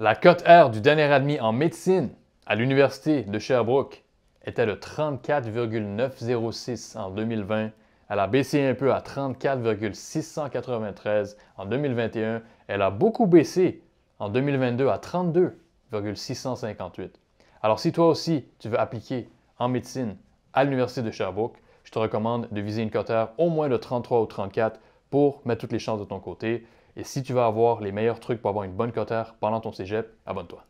La cote R du dernier admis en médecine à l'Université de Sherbrooke était de 34,906 en 2020. Elle a baissé un peu à 34,693 en 2021. Elle a beaucoup baissé en 2022 à 32,658. Alors si toi aussi tu veux appliquer en médecine à l'Université de Sherbrooke, je te recommande de viser une cote R au moins de 33 ou 34 pour mettre toutes les chances de ton côté. Et si tu veux avoir les meilleurs trucs pour avoir une bonne cotère pendant ton cégep, abonne-toi.